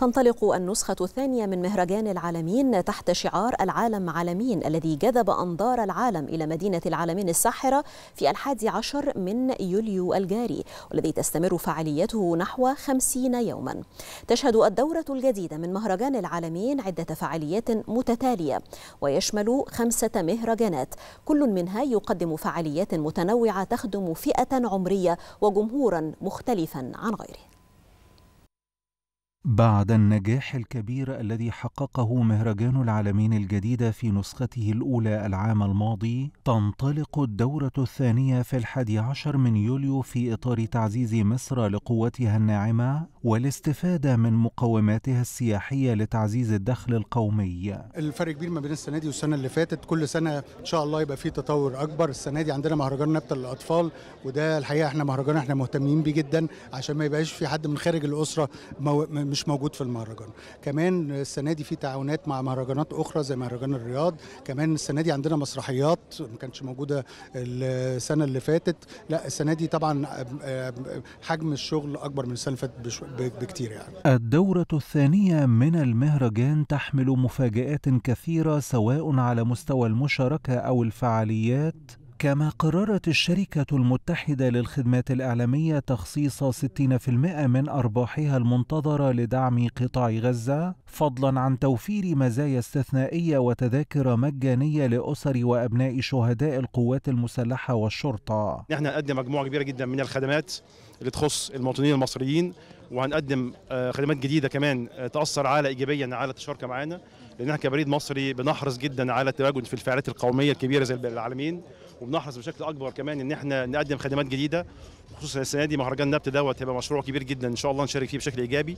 تنطلق النسخة الثانية من مهرجان العالمين تحت شعار العالم عالمين الذي جذب أنظار العالم إلى مدينة العالمين الساحرة في الحادي عشر من يوليو الجاري والذي تستمر فعاليته نحو خمسين يوما تشهد الدورة الجديدة من مهرجان العالمين عدة فعاليات متتالية ويشمل خمسة مهرجانات كل منها يقدم فعاليات متنوعة تخدم فئة عمرية وجمهورا مختلفا عن غيره بعد النجاح الكبير الذي حققه مهرجان العالمين الجديدة في نسخته الأولى العام الماضي تنطلق الدورة الثانية في الحادي عشر من يوليو في إطار تعزيز مصر لقوتها الناعمة والاستفادة من مقوماتها السياحية لتعزيز الدخل القومي الفرق كبير ما بين السنة دي والسنة اللي فاتت كل سنة إن شاء الله يبقى في تطور أكبر السنة دي عندنا مهرجان نبتة للأطفال وده الحقيقة احنا مهرجان احنا مهتمين بيه جدا عشان ما يبقاش في حد من خارج الأسرة مو... مش موجود في المهرجان كمان السنه دي في تعاونات مع مهرجانات اخرى زي مهرجان الرياض كمان السنه دي عندنا مسرحيات ما كانتش موجوده السنه اللي فاتت لا السنه دي طبعا حجم الشغل اكبر من السنه اللي فاتت بكتير يعني الدوره الثانيه من المهرجان تحمل مفاجات كثيره سواء على مستوى المشاركه او الفعاليات كما قررت الشركة المتحدة للخدمات الإعلامية تخصيص 60% من أرباحها المنتظرة لدعم قطاع غزة، فضلاً عن توفير مزايا استثنائية وتذاكر مجانية لأسر وأبناء شهداء القوات المسلحة والشرطة. نحن هنقدم مجموعة كبيرة جداً من الخدمات اللي تخص المواطنين المصريين، وهنقدم آه، خدمات جديدة كمان آه، تأثر على إيجابياً على التشاركة معانا، لأن احنا كبريد مصري بنحرص جداً على التواجد في الفعاليات القومية الكبيرة زي العالمين. وبنحرص بشكل اكبر كمان ان احنا نقدم خدمات جديده خصوصا السنه دي مهرجان نبت دوت هيبقى مشروع كبير جدا ان شاء الله نشارك فيه بشكل ايجابي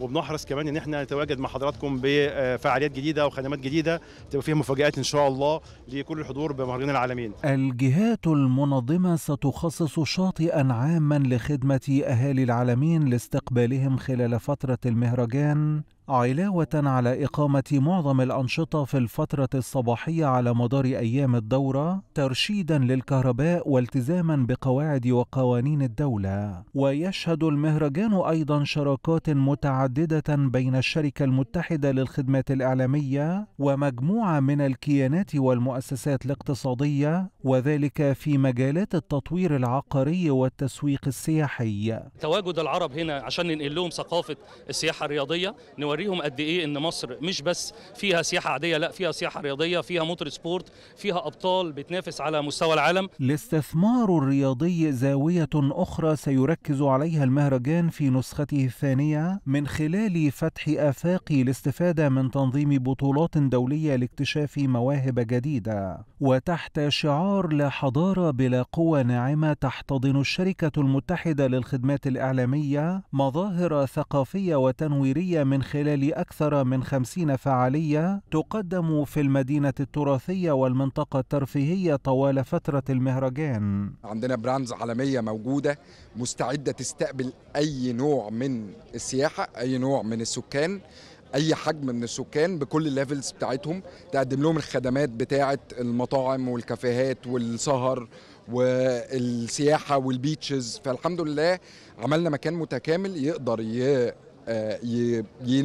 وبنحرص كمان ان احنا نتواجد مع حضراتكم بفعاليات جديده وخدمات جديده تبقى فيها مفاجات ان شاء الله لكل الحضور بمهرجان العالمين. الجهات المنظمه ستخصص شاطئا عاما لخدمه اهالي العالمين لاستقبالهم خلال فتره المهرجان علاوة على إقامة معظم الأنشطة في الفترة الصباحية على مدار أيام الدورة ترشيدا للكهرباء والتزاما بقواعد وقوانين الدولة ويشهد المهرجان أيضا شراكات متعددة بين الشركة المتحدة للخدمات الإعلامية ومجموعة من الكيانات والمؤسسات الاقتصادية وذلك في مجالات التطوير العقاري والتسويق السياحي تواجد العرب هنا عشان ننقل لهم ثقافة السياحة الرياضية بوريهم قد ايه ان مصر مش بس فيها سياحه عاديه لا فيها سياحه رياضيه فيها موتور سبورت فيها ابطال بتنافس على مستوى العالم الاستثمار الرياضي زاويه اخرى سيركز عليها المهرجان في نسخته الثانيه من خلال فتح افاق الاستفاده من تنظيم بطولات دوليه لاكتشاف مواهب جديده وتحت شعار لا حضاره بلا قوه ناعمه تحتضن الشركه المتحده للخدمات الاعلاميه مظاهر ثقافيه وتنويريه من خلال خلال أكثر من خمسين فعالية تقدم في المدينة التراثية والمنطقة الترفيهية طوال فترة المهرجان عندنا براندز عالمية موجودة مستعدة تستقبل أي نوع من السياحة أي نوع من السكان اي حجم من السكان بكل الليفلز بتاعتهم تقدم لهم الخدمات بتاعه المطاعم والكافيهات والسهر والسياحه والبيتشز فالحمد لله عملنا مكان متكامل يقدر É, e, e, e, e,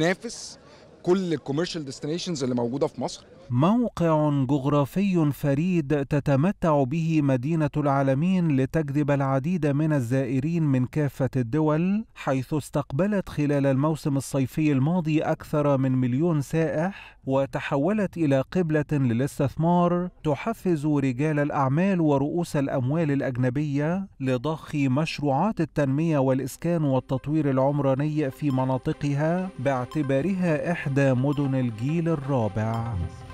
كل الكوميرشال ديستنيشنز اللي موجوده في مصر موقع جغرافي فريد تتمتع به مدينه العالمين لتجذب العديد من الزائرين من كافه الدول حيث استقبلت خلال الموسم الصيفي الماضي اكثر من مليون سائح وتحولت الى قبله للاستثمار تحفز رجال الاعمال ورؤوس الاموال الاجنبيه لضخ مشروعات التنميه والاسكان والتطوير العمراني في مناطقها باعتبارها احدى إحدى مدن الجيل الرابع